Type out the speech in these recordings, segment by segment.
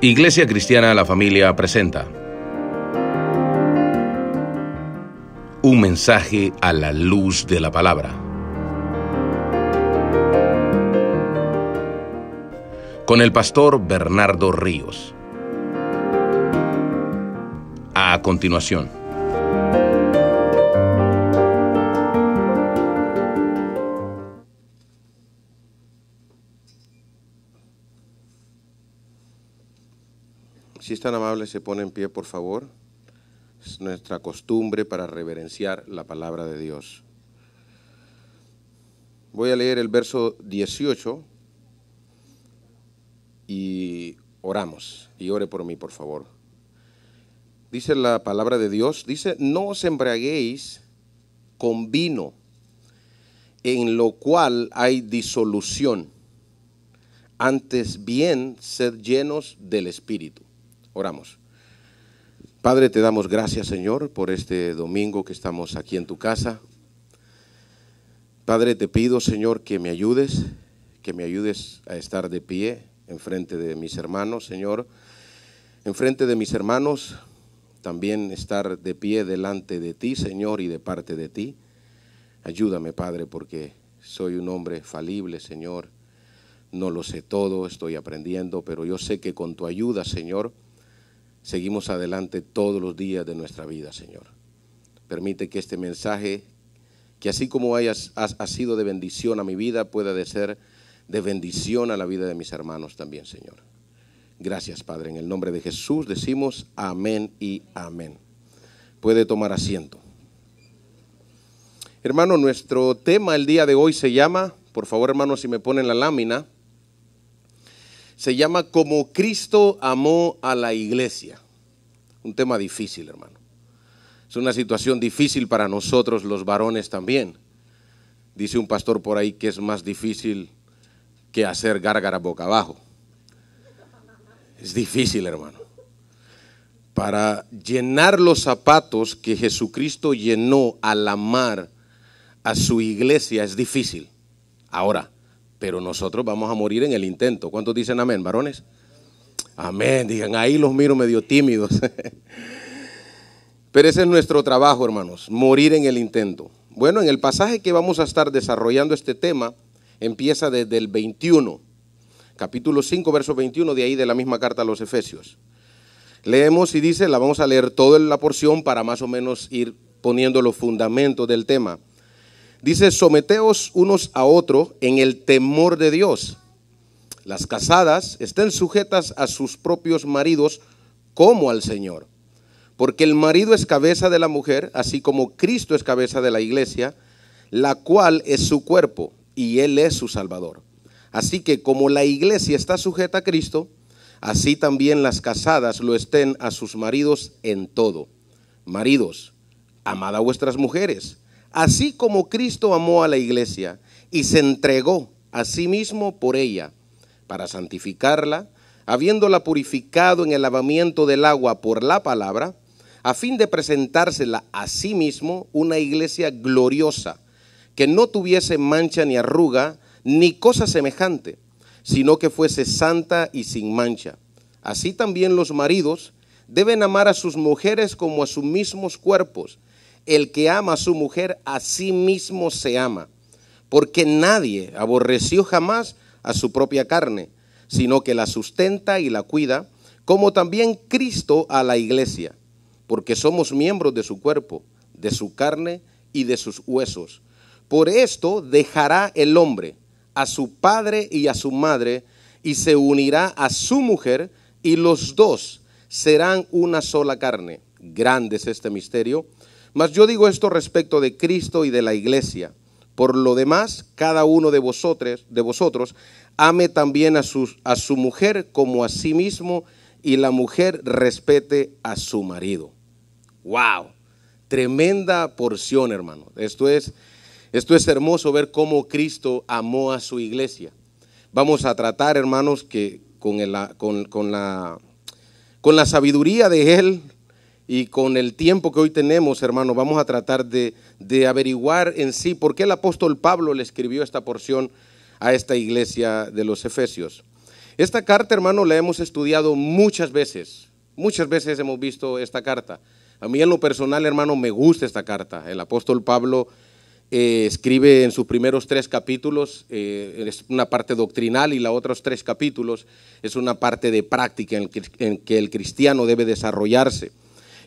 Iglesia Cristiana La Familia presenta un mensaje a la luz de la palabra. Con el pastor Bernardo Ríos. A continuación. Si es tan amable, se pone en pie, por favor. Es nuestra costumbre para reverenciar la palabra de Dios. Voy a leer el verso 18 y oramos. Y ore por mí, por favor. Dice la palabra de Dios, dice, no os embriaguéis con vino, en lo cual hay disolución. Antes bien, sed llenos del Espíritu. Oramos. Padre, te damos gracias, Señor, por este domingo que estamos aquí en tu casa. Padre, te pido, Señor, que me ayudes, que me ayudes a estar de pie en frente de mis hermanos, Señor, En frente de mis hermanos, también estar de pie delante de ti, Señor, y de parte de ti. Ayúdame, Padre, porque soy un hombre falible, Señor. No lo sé todo, estoy aprendiendo, pero yo sé que con tu ayuda, Señor, seguimos adelante todos los días de nuestra vida, Señor. Permite que este mensaje, que así como ha sido de bendición a mi vida, pueda de ser de bendición a la vida de mis hermanos también, Señor. Gracias, Padre. En el nombre de Jesús decimos amén y amén. Puede tomar asiento. Hermano, nuestro tema el día de hoy se llama, por favor hermano, si me ponen la lámina, se llama Como Cristo amó a la iglesia. Un tema difícil, hermano. Es una situación difícil para nosotros los varones también. Dice un pastor por ahí que es más difícil que hacer gárgara boca abajo. Es difícil, hermano. Para llenar los zapatos que Jesucristo llenó al amar a su iglesia es difícil. Ahora, pero nosotros vamos a morir en el intento. ¿Cuántos dicen amén, varones? Amén, digan, ahí los miro medio tímidos. Pero ese es nuestro trabajo, hermanos, morir en el intento. Bueno, en el pasaje que vamos a estar desarrollando este tema, empieza desde el 21, capítulo 5, verso 21, de ahí de la misma carta a los Efesios. Leemos y dice, la vamos a leer toda la porción para más o menos ir poniendo los fundamentos del tema. Dice, someteos unos a otro en el temor de Dios. Las casadas estén sujetas a sus propios maridos como al Señor. Porque el marido es cabeza de la mujer, así como Cristo es cabeza de la iglesia, la cual es su cuerpo y Él es su Salvador. Así que como la iglesia está sujeta a Cristo, así también las casadas lo estén a sus maridos en todo. Maridos, amad a vuestras mujeres así como Cristo amó a la iglesia y se entregó a sí mismo por ella, para santificarla, habiéndola purificado en el lavamiento del agua por la palabra, a fin de presentársela a sí mismo una iglesia gloriosa, que no tuviese mancha ni arruga, ni cosa semejante, sino que fuese santa y sin mancha. Así también los maridos deben amar a sus mujeres como a sus mismos cuerpos, el que ama a su mujer a sí mismo se ama, porque nadie aborreció jamás a su propia carne, sino que la sustenta y la cuida, como también Cristo a la iglesia, porque somos miembros de su cuerpo, de su carne y de sus huesos. Por esto dejará el hombre a su padre y a su madre, y se unirá a su mujer, y los dos serán una sola carne. Grande es este misterio mas yo digo esto respecto de Cristo y de la iglesia. Por lo demás, cada uno de vosotros, de vosotros ame también a, a su mujer como a sí mismo y la mujer respete a su marido. ¡Wow! Tremenda porción, hermano. Esto es, esto es hermoso ver cómo Cristo amó a su iglesia. Vamos a tratar, hermanos, que con, con, la, con la sabiduría de Él y con el tiempo que hoy tenemos, hermano, vamos a tratar de, averiguar en sí por qué el apóstol Pablo le escribió esta porción a esta iglesia de los Efesios. Esta carta, hermano, la hemos estudiado muchas veces. Muchas veces hemos visto esta carta. A mí en lo personal, hermano, me gusta esta carta. El apóstol Pablo eh, escribe en sus primeros tres capítulos, eh, una parte doctrinal y la otros tres capítulos es una parte de práctica en que el cristiano debe desarrollarse.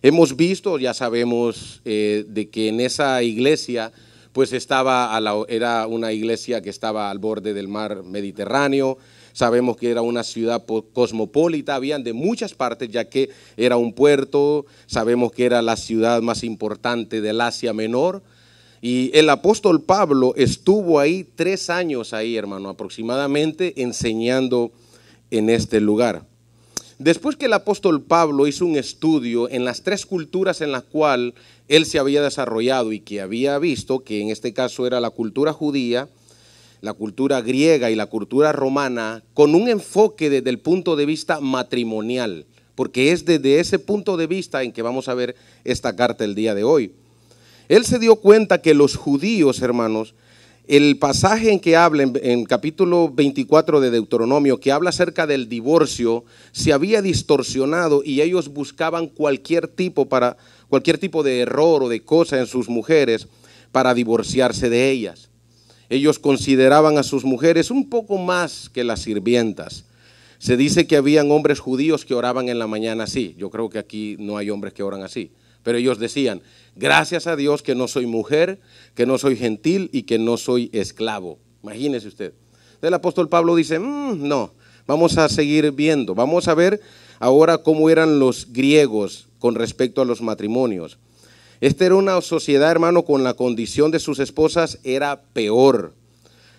Hemos visto, ya sabemos, eh, de que en esa iglesia pues estaba era una iglesia que estaba al borde del mar Mediterráneo. Sabemos que era una ciudad cosmopolita, habían de muchas partes, ya que era un puerto, sabemos que era la ciudad más importante del Asia Menor. Y el apóstol Pablo estuvo ahí tres años ahí, hermano, aproximadamente enseñando en este lugar. Después que el apóstol Pablo hizo un estudio en las tres culturas en las cuales él se había desarrollado y que había visto, que en este caso era la cultura judía, la cultura griega y la cultura romana, con un enfoque desde el punto de vista matrimonial, porque es desde ese punto de vista en que vamos a ver esta carta el día de hoy. Él se dio cuenta que los judíos, hermanos, el pasaje en que habla, en, capítulo 24 de Deuteronomio, que habla acerca del divorcio, se había distorsionado y ellos buscaban cualquier tipo, para, cualquier tipo de error o de cosa en sus mujeres para divorciarse de ellas. Ellos consideraban a sus mujeres un poco más que las sirvientas. Se dice que habían hombres judíos que oraban en la mañana así. Yo creo que aquí no hay hombres que oran así. Pero ellos decían, gracias a Dios que no soy mujer, que no soy gentil y que no soy esclavo. Imagínese usted. El apóstol Pablo dice, mm, no, vamos a seguir viendo, vamos a ver ahora cómo eran los griegos con respecto a los matrimonios. Esta era una sociedad, hermano, con la condición de sus esposas era peor.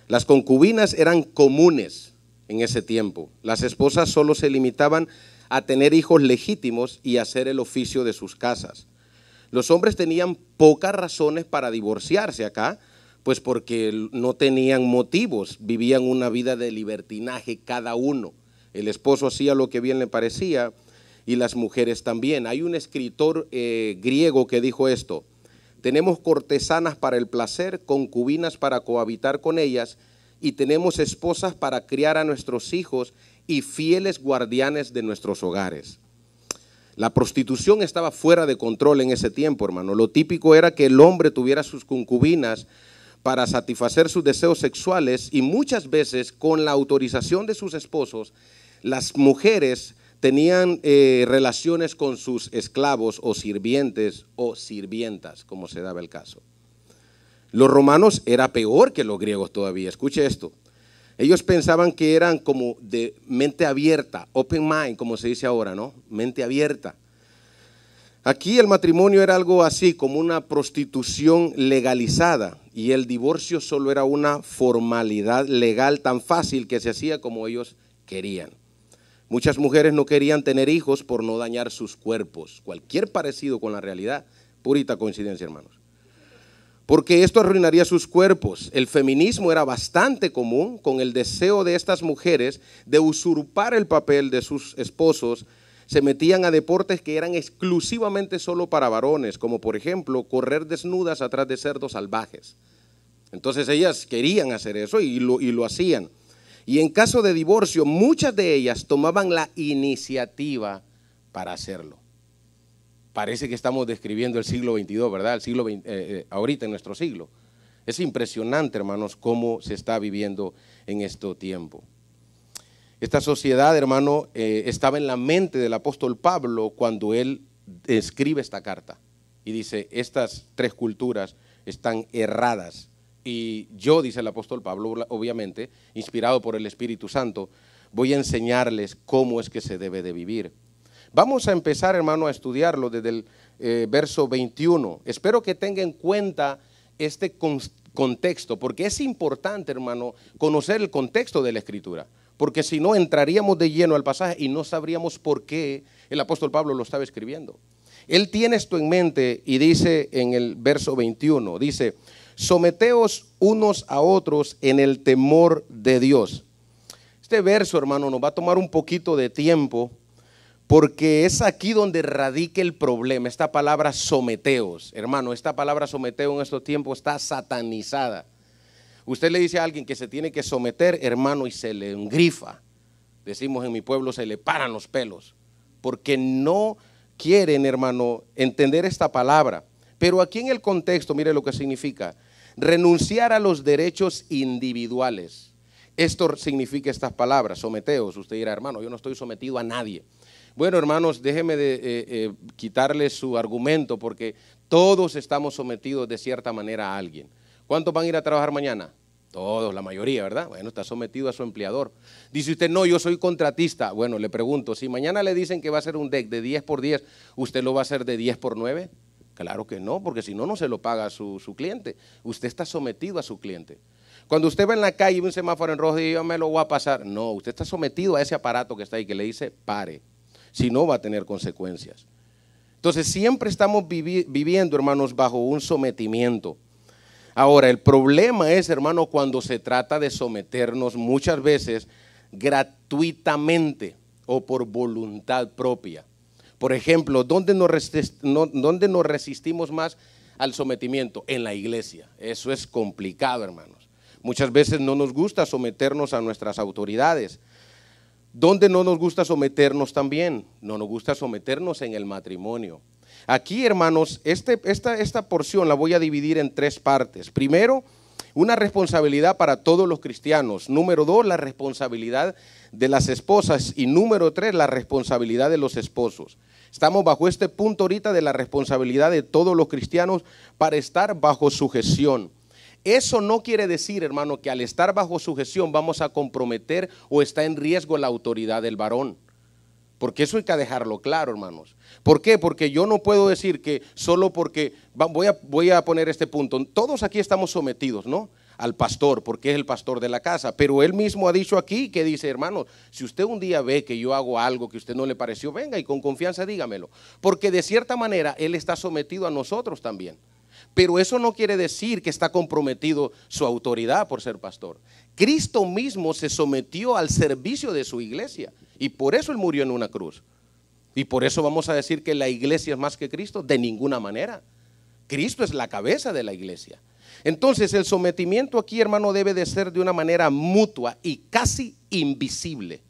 Las concubinas eran comunes en ese tiempo. Las esposas solo se limitaban a tener hijos legítimos y hacer el oficio de sus casas. Los hombres tenían pocas razones para divorciarse acá, pues porque no tenían motivos, vivían una vida de libertinaje cada uno. El esposo hacía lo que bien le parecía y las mujeres también. Hay un escritor eh, griego que dijo esto, tenemos cortesanas para el placer, concubinas para cohabitar con ellas y tenemos esposas para criar a nuestros hijos y fieles guardianes de nuestros hogares. La prostitución estaba fuera de control en ese tiempo, hermano. Lo típico era que el hombre tuviera sus concubinas para satisfacer sus deseos sexuales y muchas veces con la autorización de sus esposos, las mujeres tenían eh, relaciones con sus esclavos o sirvientes o sirvientas, como se daba el caso. Los romanos era peor que los griegos todavía. Escuche esto. Ellos pensaban que eran como de mente abierta, open mind, como se dice ahora, ¿no? Mente abierta. Aquí el matrimonio era algo así, como una prostitución legalizada, y el divorcio solo era una formalidad legal tan fácil que se hacía como ellos querían. Muchas mujeres no querían tener hijos por no dañar sus cuerpos, cualquier parecido con la realidad, purita coincidencia, hermanos porque esto arruinaría sus cuerpos. El feminismo era bastante común con el deseo de estas mujeres de usurpar el papel de sus esposos. Se metían a deportes que eran exclusivamente solo para varones, como por ejemplo correr desnudas atrás de cerdos salvajes. Entonces ellas querían hacer eso y lo, y lo hacían. Y en caso de divorcio, muchas de ellas tomaban la iniciativa para hacerlo parece que estamos describiendo el siglo XXII, ¿verdad? El siglo eh, eh, ahorita en nuestro siglo. Es impresionante, hermanos, cómo se está viviendo en este tiempo. Esta sociedad, hermano, eh, estaba en la mente del apóstol Pablo cuando él escribe esta carta y dice, estas tres culturas están erradas. Y yo, dice el apóstol Pablo, obviamente, inspirado por el Espíritu Santo, voy a enseñarles cómo es que se debe de vivir. Vamos a empezar, hermano, a estudiarlo desde el eh, verso 21. Espero que tenga en cuenta este contexto, porque es importante, hermano, conocer el contexto de la escritura, porque si no entraríamos de lleno al pasaje y no sabríamos por qué el apóstol Pablo lo estaba escribiendo. Él tiene esto en mente y dice en el verso 21, dice, someteos unos a otros en el temor de Dios. Este verso, hermano, nos va a tomar un poquito de tiempo porque es aquí donde radica el problema. Esta palabra someteos, hermano, esta palabra someteo en estos tiempos está satanizada. Usted le dice a alguien que se tiene que someter, hermano, y se le engrifa. Decimos en mi pueblo, se le paran los pelos. Porque no quieren, hermano, entender esta palabra. Pero aquí en el contexto, mire lo que significa. Renunciar a los derechos individuales. Esto significa estas palabras, someteos. Usted dirá, hermano, yo no estoy sometido a nadie. Bueno, hermanos, déjeme de, eh, eh, quitarle su argumento porque todos estamos sometidos de cierta manera a alguien. ¿Cuántos van a ir a trabajar mañana? Todos, la mayoría, ¿verdad? Bueno, está sometido a su empleador. Dice usted, no, yo soy contratista. Bueno, le pregunto, si mañana le dicen que va a ser un deck de 10 por 10, ¿usted lo va a hacer de 10 por 9? Claro que no, porque si no, no se lo paga su, su cliente. Usted está sometido a su cliente. Cuando usted va en la calle y ve un semáforo en rojo y yo me lo voy a pasar, no, usted está sometido a ese aparato que está ahí que le dice pare si no va a tener consecuencias. Entonces siempre estamos viviendo, hermanos, bajo un sometimiento. Ahora, el problema es, hermano, cuando se trata de someternos muchas veces gratuitamente o por voluntad propia. Por ejemplo, ¿dónde no, ¿dónde nos resistimos más al sometimiento? En la iglesia. Eso es complicado, hermanos. Muchas veces no nos gusta someternos a nuestras autoridades ¿Dónde no nos gusta someternos también? No nos gusta someternos en el matrimonio. Aquí, hermanos, este, esta, esta porción la voy a dividir en tres partes. Primero, una responsabilidad para todos los cristianos. Número dos, la responsabilidad de las esposas. Y número tres, la responsabilidad de los esposos. Estamos bajo este punto ahorita de la responsabilidad de todos los cristianos para estar bajo sujeción. Eso no quiere decir, hermano, que al estar bajo sujeción vamos a comprometer o está en riesgo la autoridad del varón. Porque eso hay que dejarlo claro, hermanos. ¿Por qué? Porque yo no puedo decir que solo porque, voy a, voy a poner este punto, todos aquí estamos sometidos, ¿no? Al pastor, porque es el pastor de la casa. Pero él mismo ha dicho aquí que dice, hermano, si usted un día ve que yo hago algo que a usted no le pareció, venga y con confianza dígamelo. Porque de cierta manera él está sometido a nosotros también. Pero eso no quiere decir que está comprometido su autoridad por ser pastor. Cristo mismo se sometió al servicio de su iglesia y por eso él murió en una cruz. Y por eso vamos a decir que la iglesia es más que Cristo, de ninguna manera. Cristo es la cabeza de la iglesia. Entonces el sometimiento aquí, hermano, debe de ser de una manera mutua y casi invisible.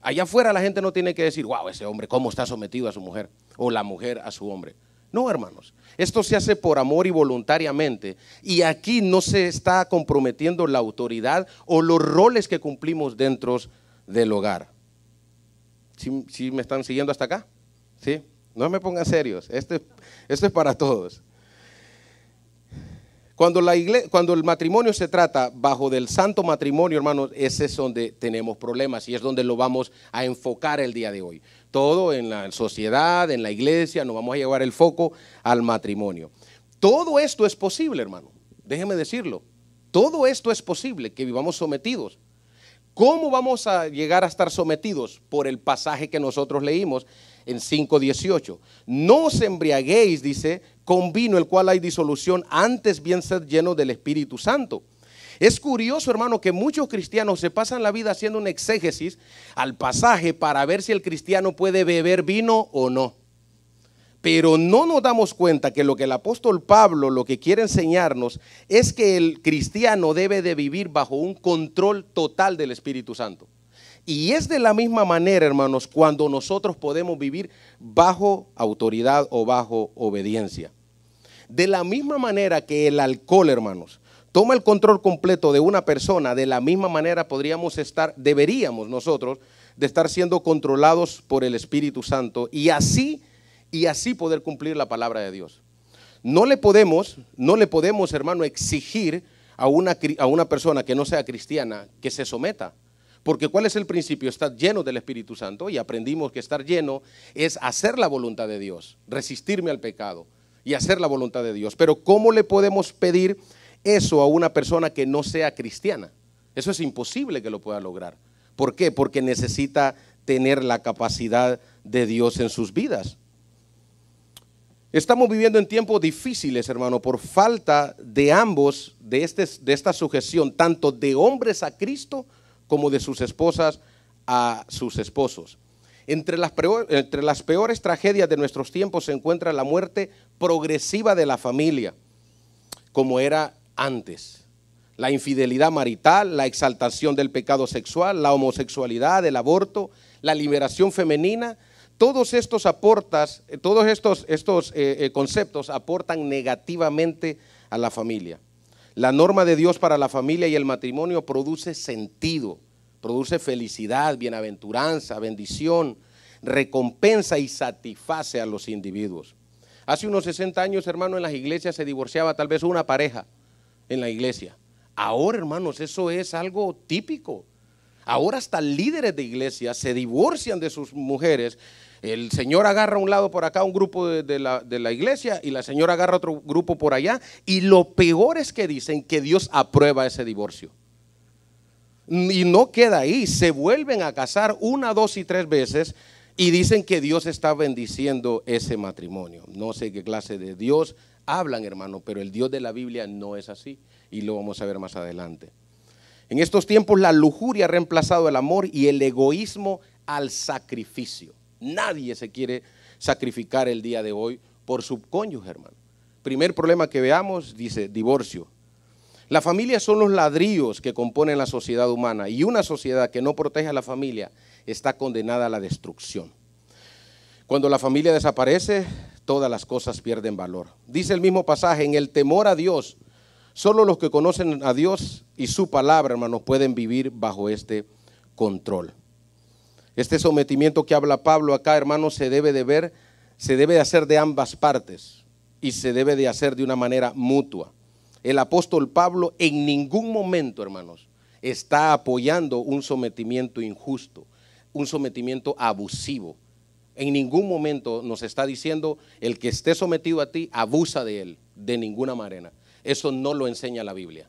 Allá afuera la gente no tiene que decir, wow, ese hombre, ¿cómo está sometido a su mujer? O la mujer a su hombre. No, hermanos. Esto se hace por amor y voluntariamente. Y aquí no se está comprometiendo la autoridad o los roles que cumplimos dentro del hogar. ¿Sí, me están siguiendo hasta acá? ¿Sí? No me pongan serios. Este, esto es para todos. Cuando, el matrimonio se trata bajo del santo matrimonio, hermanos, ese es donde tenemos problemas y es donde lo vamos a enfocar el día de hoy. Todo en la sociedad, en la iglesia, nos vamos a llevar el foco al matrimonio. Todo esto es posible, hermano. Déjeme decirlo. Todo esto es posible, que vivamos sometidos. ¿Cómo vamos a llegar a estar sometidos? Por el pasaje que nosotros leímos en 5.18. No os embriaguéis, dice, con vino, el cual hay disolución, antes bien ser lleno del Espíritu Santo. Es curioso, hermano, que muchos cristianos se pasan la vida haciendo una exégesis al pasaje para ver si el cristiano puede beber vino o no. Pero no nos damos cuenta que lo que el apóstol Pablo lo que quiere enseñarnos es que el cristiano debe de vivir bajo un control total del Espíritu Santo. Y es de la misma manera, hermanos, cuando nosotros podemos vivir bajo autoridad o bajo obediencia. De la misma manera que el alcohol, hermanos, toma el control completo de una persona, de la misma manera podríamos estar, deberíamos nosotros, de estar siendo controlados por el Espíritu Santo y así, y así poder cumplir la palabra de Dios. No le podemos, no le podemos, hermano, exigir a una, a una persona que no sea cristiana que se someta. Porque ¿cuál es el principio? Estar lleno del Espíritu Santo y aprendimos que estar lleno es hacer la voluntad de Dios, resistirme al pecado y hacer la voluntad de Dios. Pero ¿cómo le podemos pedir eso a una persona que no sea cristiana? Eso es imposible que lo pueda lograr. ¿Por qué? Porque necesita tener la capacidad de Dios en sus vidas. Estamos viviendo en tiempos difíciles, hermano, por falta de ambos, de, este, de esta sujeción, tanto de hombres a Cristo como de sus esposas a sus esposos. Entre las, entre las peores tragedias de nuestros tiempos se encuentra la muerte progresiva de la familia, como era antes. La infidelidad marital, la exaltación del pecado sexual, la homosexualidad, el aborto, la liberación femenina, todos estos aportas, eh, todos estos, estos eh, eh, conceptos aportan negativamente a la familia. La norma de Dios para la familia y el matrimonio produce sentido, produce felicidad, bienaventuranza, bendición, recompensa y satisface a los individuos. Hace unos 60 años, hermano, en las iglesias se divorciaba tal vez una pareja en la iglesia. Ahora, hermanos, eso es algo típico. Ahora hasta líderes de iglesias se divorcian de sus mujeres el señor agarra un lado por acá, un grupo de, la, de la iglesia, y la señora agarra otro grupo por allá. Y lo peor es que dicen que Dios aprueba ese divorcio. Y no queda ahí, se vuelven a casar una, dos y tres veces y dicen que Dios está bendiciendo ese matrimonio. No sé qué clase de Dios hablan, hermano, pero el Dios de la Biblia no es así y lo vamos a ver más adelante. En estos tiempos la lujuria ha reemplazado el amor y el egoísmo al sacrificio. Nadie se quiere sacrificar el día de hoy por su cónyuge, hermano. Primer problema que veamos, dice, divorcio. La familia son los ladrillos que componen la sociedad humana y una sociedad que no protege a la familia está condenada a la destrucción. Cuando la familia desaparece, todas las cosas pierden valor. Dice el mismo pasaje, en el temor a Dios, solo los que conocen a Dios y su palabra, hermanos, pueden vivir bajo este control. Este sometimiento que habla Pablo acá, hermanos, se debe de ver, se debe de hacer de ambas partes y se debe de hacer de una manera mutua. El apóstol Pablo en ningún momento, hermanos, está apoyando un sometimiento injusto, un sometimiento abusivo. En ningún momento nos está diciendo el que esté sometido a ti, abusa de él, de ninguna manera. Eso no lo enseña la Biblia.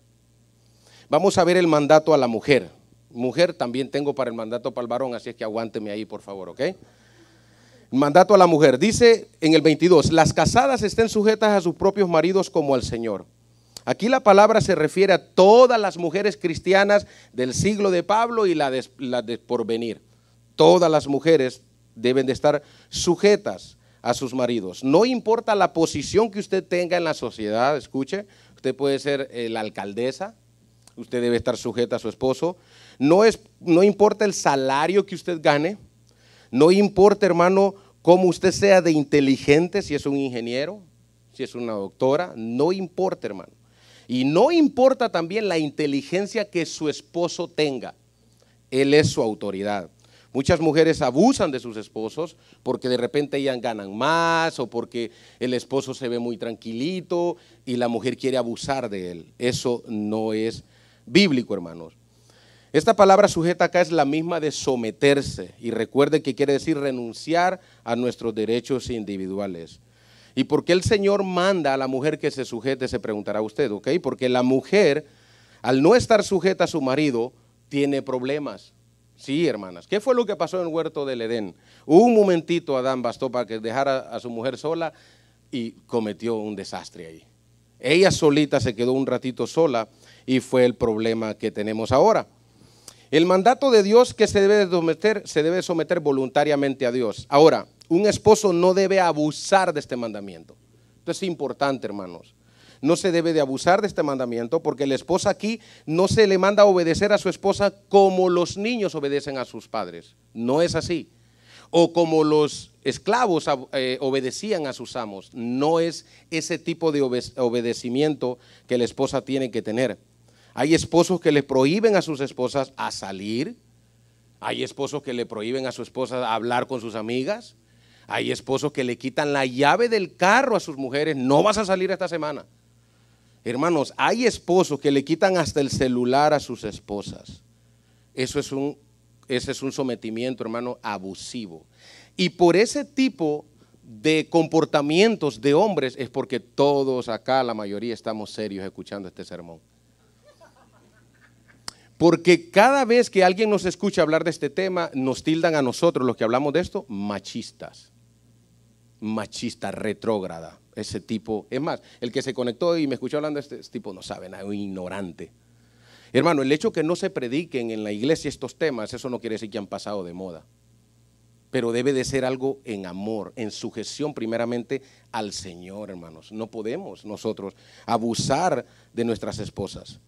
Vamos a ver el mandato a la mujer mujer, también tengo para el mandato para el varón, así es que aguánteme ahí, por favor, ¿ok? Mandato a la mujer. Dice en el 22, las casadas estén sujetas a sus propios maridos como al Señor. Aquí la palabra se refiere a todas las mujeres cristianas del siglo de Pablo y la de, porvenir. Todas las mujeres deben de estar sujetas a sus maridos. No importa la posición que usted tenga en la sociedad, escuche, usted puede ser eh, la alcaldesa, usted debe estar sujeta a su esposo. No, es, no importa el salario que usted gane, no importa, hermano, cómo usted sea de inteligente, si es un ingeniero, si es una doctora, no importa, hermano. Y no importa también la inteligencia que su esposo tenga. Él es su autoridad. Muchas mujeres abusan de sus esposos porque de repente ellas ganan más o porque el esposo se ve muy tranquilito y la mujer quiere abusar de él. Eso no es bíblico, hermanos. Esta palabra sujeta acá es la misma de someterse y recuerde que quiere decir renunciar a nuestros derechos individuales. ¿Y por qué el Señor manda a la mujer que se sujete? Se preguntará usted, ¿ok? Porque la mujer, al no estar sujeta a su marido, tiene problemas. Sí, hermanas. ¿Qué fue lo que pasó en el huerto del Edén? Un momentito Adán bastó para que dejara a su mujer sola y cometió un desastre ahí. Ella solita se quedó un ratito sola y fue el problema que tenemos ahora. El mandato de Dios que se debe someter, se debe someter voluntariamente a Dios. Ahora, un esposo no debe abusar de este mandamiento. Esto es importante, hermanos. No se debe de abusar de este mandamiento porque la esposa aquí no se le manda a obedecer a su esposa como los niños obedecen a sus padres. No es así. O como los esclavos eh, obedecían a sus amos. No es ese tipo de obedecimiento que la esposa tiene que tener. Hay esposos que le prohíben a sus esposas a salir. Hay esposos que le prohíben a su esposa hablar con sus amigas. Hay esposos que le quitan la llave del carro a sus mujeres. No vas a salir esta semana. Hermanos, hay esposos que le quitan hasta el celular a sus esposas. Eso es un, ese es un sometimiento, hermano, abusivo. Y por ese tipo de comportamientos de hombres es porque todos acá, la mayoría, estamos serios escuchando este sermón. Porque cada vez que alguien nos escucha hablar de este tema, nos tildan a nosotros, los que hablamos de esto, machistas. Machista, retrógrada. Ese tipo, es más, el que se conectó y me escuchó hablando de este, este tipo no sabe nada, un ignorante. Hermano, el hecho que no se prediquen en la iglesia estos temas, eso no quiere decir que han pasado de moda. Pero debe de ser algo en amor, en sujeción primeramente al Señor, hermanos. No podemos nosotros abusar de nuestras esposas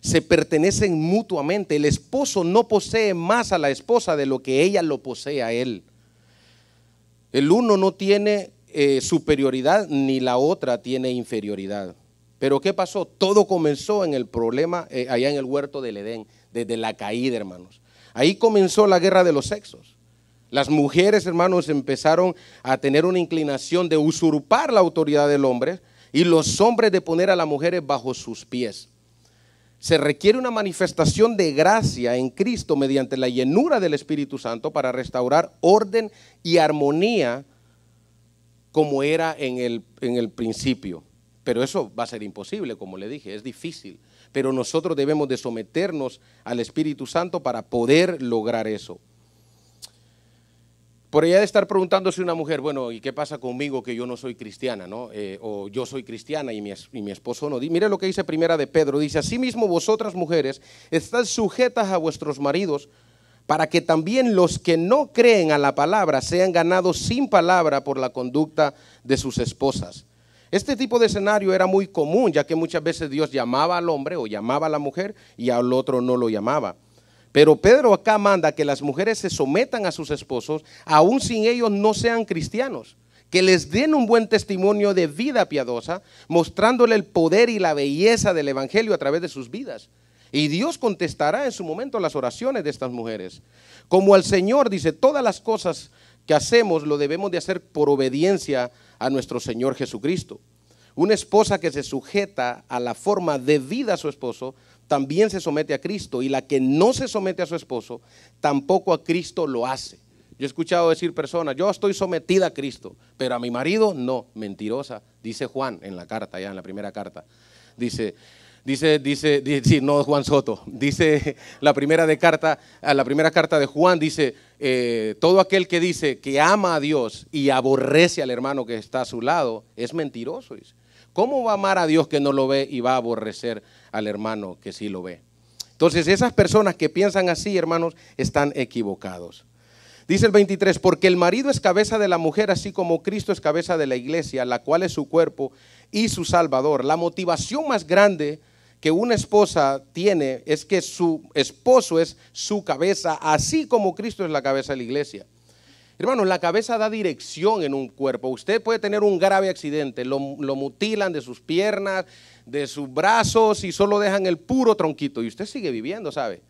se pertenecen mutuamente. El esposo no posee más a la esposa de lo que ella lo posee a él. El uno no tiene eh, superioridad ni la otra tiene inferioridad. Pero ¿qué pasó? Todo comenzó en el problema eh, allá en el huerto del Edén, desde la caída, hermanos. Ahí comenzó la guerra de los sexos. Las mujeres, hermanos, empezaron a tener una inclinación de usurpar la autoridad del hombre y los hombres de poner a las mujeres bajo sus pies se requiere una manifestación de gracia en Cristo mediante la llenura del Espíritu Santo para restaurar orden y armonía como era en el, en el principio. Pero eso va a ser imposible, como le dije, es difícil. Pero nosotros debemos de someternos al Espíritu Santo para poder lograr eso. Por ella de estar preguntándose una mujer, bueno, ¿y qué pasa conmigo que yo no soy cristiana, no? Eh, o yo soy cristiana y mi, y mi esposo no. mire lo que dice primera de Pedro, dice, asimismo vosotras mujeres, estad sujetas a vuestros maridos para que también los que no creen a la palabra sean ganados sin palabra por la conducta de sus esposas. Este tipo de escenario era muy común, ya que muchas veces Dios llamaba al hombre o llamaba a la mujer y al otro no lo llamaba. Pero Pedro acá manda que las mujeres se sometan a sus esposos, aun sin ellos no sean cristianos, que les den un buen testimonio de vida piadosa, mostrándole el poder y la belleza del Evangelio a través de sus vidas. Y Dios contestará en su momento las oraciones de estas mujeres. Como al Señor dice, todas las cosas que hacemos lo debemos de hacer por obediencia a nuestro Señor Jesucristo. Una esposa que se sujeta a la forma de vida a su esposo también se somete a Cristo y la que no se somete a su esposo, tampoco a Cristo lo hace. Yo he escuchado decir personas, yo estoy sometida a Cristo, pero a mi marido no, mentirosa, dice Juan en la carta, ya en la primera carta. Dice, dice, dice, no Juan Soto, dice la primera, de carta, la primera carta de Juan, dice, eh, todo aquel que dice que ama a Dios y aborrece al hermano que está a su lado es mentiroso. Dice. ¿Cómo va a amar a Dios que no lo ve y va a aborrecer al hermano que sí lo ve? Entonces, esas personas que piensan así, hermanos, están equivocados. Dice el 23, porque el marido es cabeza de la mujer, así como Cristo es cabeza de la iglesia, la cual es su cuerpo y su salvador. La motivación más grande que una esposa tiene es que su esposo es su cabeza, así como Cristo es la cabeza de la iglesia. Hermano, la cabeza da dirección en un cuerpo. Usted puede tener un grave accidente, lo, lo, mutilan de sus piernas, de sus brazos y solo dejan el puro tronquito y usted sigue viviendo, ¿sabe?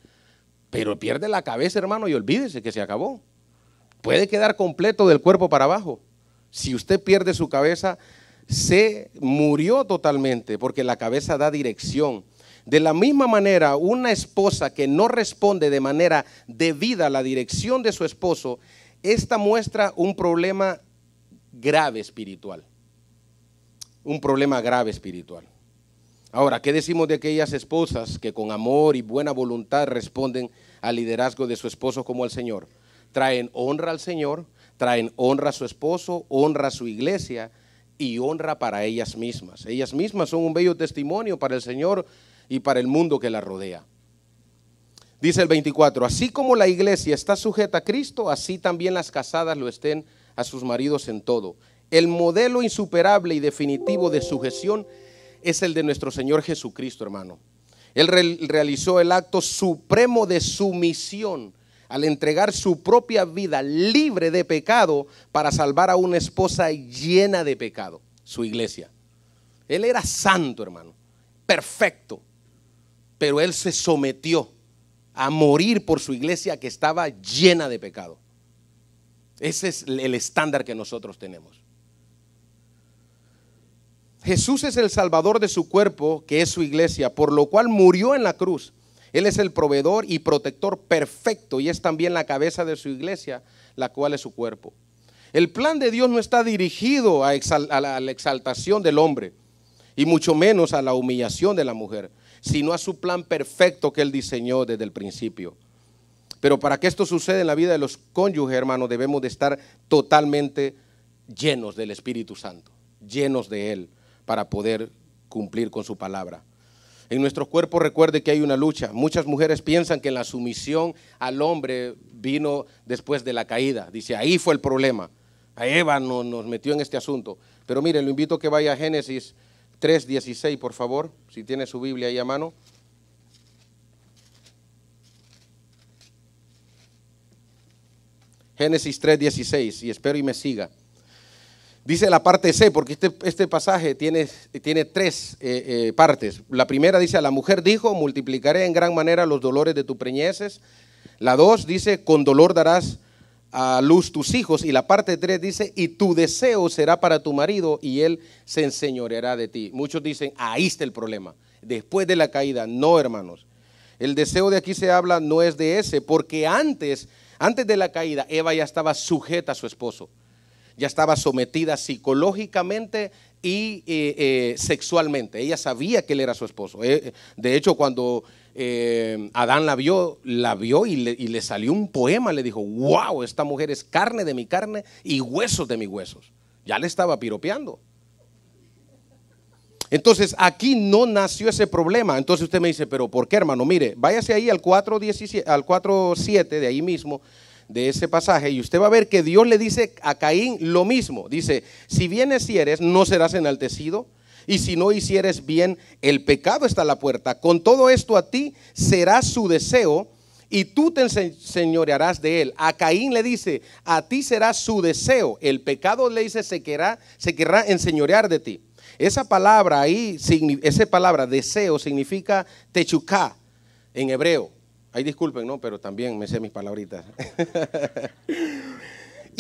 Pero pierde la cabeza, hermano, y olvídese que se acabó. Puede quedar completo del cuerpo para abajo. Si usted pierde su cabeza, se murió totalmente porque la cabeza da dirección. De la misma manera, una esposa que no responde de manera debida a la dirección de su esposo, esta muestra un problema grave espiritual. Un problema grave espiritual. Ahora, ¿qué decimos de aquellas esposas que con amor y buena voluntad responden al liderazgo de su esposo como al Señor? Traen honra al Señor, traen honra a su esposo, honra a su iglesia y honra para ellas mismas. Ellas mismas son un bello testimonio para el Señor y para el mundo que la rodea. Dice el 24, así como la iglesia está sujeta a Cristo, así también las casadas lo estén a sus maridos en todo. El modelo insuperable y definitivo de sujeción es el de nuestro Señor Jesucristo, hermano. Él realizó el acto supremo de sumisión al entregar su propia vida libre de pecado para salvar a una esposa llena de pecado, su iglesia. Él era santo, hermano, perfecto, pero él se sometió a morir por su iglesia que estaba llena de pecado. Ese es el estándar que nosotros tenemos. Jesús es el salvador de su cuerpo, que es su iglesia, por lo cual murió en la cruz. Él es el proveedor y protector perfecto y es también la cabeza de su iglesia, la cual es su cuerpo. El plan de Dios no está dirigido a, a la exaltación del hombre y mucho menos a la humillación de la mujer sino a su plan perfecto que Él diseñó desde el principio. Pero para que esto suceda en la vida de los cónyuges, hermanos, debemos de estar totalmente llenos del Espíritu Santo, llenos de Él, para poder cumplir con su palabra. En nuestro cuerpo recuerde que hay una lucha. Muchas mujeres piensan que la sumisión al hombre vino después de la caída. Dice, ahí fue el problema. A Eva nos, nos metió en este asunto. Pero mire, lo invito a que vaya a Génesis 3.16, por favor, si tiene su Biblia ahí a mano. Génesis 3.16, y espero y me siga. Dice la parte C, porque este, este pasaje tiene, tiene tres eh, eh, partes. La primera dice, la mujer dijo, multiplicaré en gran manera los dolores de tu preñeces. La dos dice, con dolor darás a luz tus hijos. Y la parte 3 dice, y tu deseo será para tu marido y él se enseñoreará de ti. Muchos dicen, ahí está el problema, después de la caída. No, hermanos. El deseo de aquí se habla no es de ese, porque antes, antes de la caída, Eva ya estaba sujeta a su esposo. Ya estaba sometida psicológicamente y eh, eh, sexualmente. Ella sabía que él era su esposo. Eh, de hecho, cuando eh, Adán la vio, la vio y le, salió un poema, le dijo, wow, esta mujer es carne de mi carne y huesos de mis huesos. Ya le estaba piropeando. Entonces, aquí no nació ese problema. Entonces usted me dice, pero ¿por qué, hermano? Mire, váyase ahí al 4.7, al de ahí mismo, de ese pasaje, y usted va a ver que Dios le dice a Caín lo mismo. Dice, si bien eres, no serás enaltecido, y si no hicieres bien, el pecado está a la puerta. Con todo esto a ti será su deseo y tú te enseñorearás de él. A Caín le dice, a ti será su deseo. El pecado le dice, se querrá, se querrá enseñorear de ti. Esa palabra ahí, esa palabra deseo significa techuká en hebreo. Ahí disculpen, ¿no? Pero también me sé mis palabritas.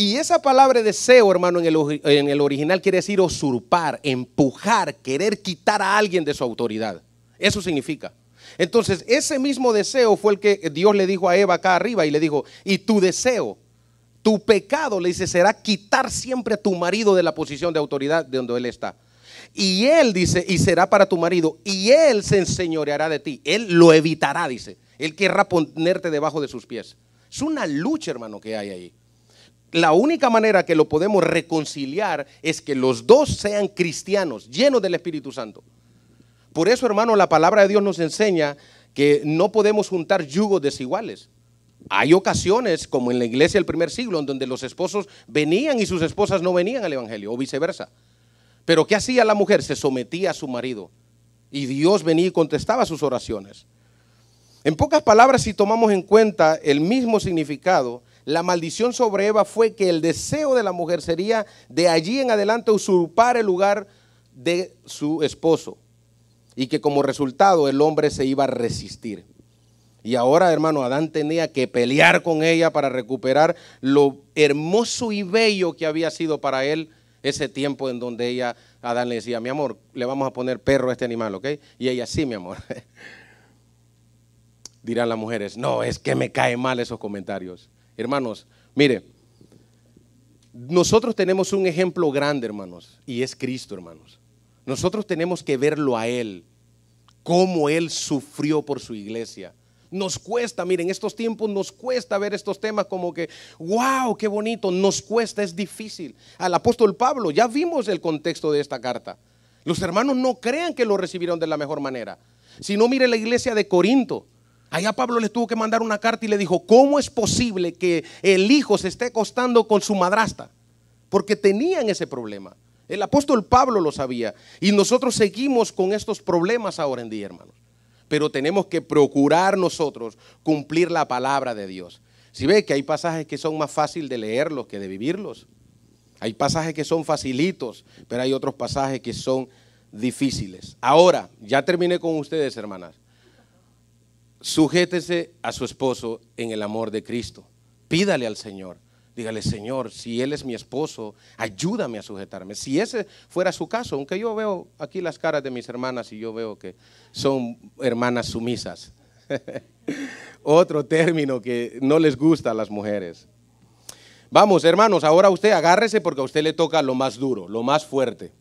Y esa palabra deseo, hermano, en el, en el original quiere decir usurpar, empujar, querer quitar a alguien de su autoridad. Eso significa. Entonces, ese mismo deseo fue el que Dios le dijo a Eva acá arriba y le dijo, y tu deseo, tu pecado, le dice, será quitar siempre a tu marido de la posición de autoridad de donde él está. Y él dice, y será para tu marido, y él se enseñoreará de ti, él lo evitará, dice, él querrá ponerte debajo de sus pies. Es una lucha, hermano, que hay ahí. La única manera que lo podemos reconciliar es que los dos sean cristianos, llenos del Espíritu Santo. Por eso, hermano, la palabra de Dios nos enseña que no podemos juntar yugos desiguales. Hay ocasiones, como en la iglesia del primer siglo, en donde los esposos venían y sus esposas no venían al Evangelio, o viceversa. Pero ¿qué hacía la mujer? Se sometía a su marido. Y Dios venía y contestaba sus oraciones. En pocas palabras, si tomamos en cuenta el mismo significado, la maldición sobre Eva fue que el deseo de la mujer sería de allí en adelante usurpar el lugar de su esposo y que como resultado el hombre se iba a resistir. Y ahora, hermano, Adán tenía que pelear con ella para recuperar lo hermoso y bello que había sido para él ese tiempo en donde ella, Adán le decía, mi amor, le vamos a poner perro a este animal, ¿ok? Y ella, sí, mi amor. Dirán las mujeres, no, es que me caen mal esos comentarios. Hermanos, mire, nosotros tenemos un ejemplo grande, hermanos, y es Cristo, hermanos. Nosotros tenemos que verlo a Él, cómo Él sufrió por su iglesia. Nos cuesta, miren, estos tiempos nos cuesta ver estos temas como que, wow, qué bonito, nos cuesta, es difícil. Al apóstol Pablo, ya vimos el contexto de esta carta. Los hermanos no crean que lo recibieron de la mejor manera. Si no, mire la iglesia de Corinto. Allá Pablo le tuvo que mandar una carta y le dijo, ¿cómo es posible que el hijo se esté acostando con su madrasta, Porque tenían ese problema. El apóstol Pablo lo sabía. Y nosotros seguimos con estos problemas ahora en día, hermanos. Pero tenemos que procurar nosotros cumplir la palabra de Dios. Si ve que hay pasajes que son más fáciles de leerlos que de vivirlos. Hay pasajes que son facilitos, pero hay otros pasajes que son difíciles. Ahora, ya terminé con ustedes, hermanas sujétese a su esposo en el amor de Cristo. Pídale al Señor. Dígale, Señor, si Él es mi esposo, ayúdame a sujetarme. Si ese fuera su caso, aunque yo veo aquí las caras de mis hermanas y yo veo que son hermanas sumisas. Otro término que no les gusta a las mujeres. Vamos, hermanos, ahora usted agárrese porque a usted le toca lo más duro, lo más fuerte.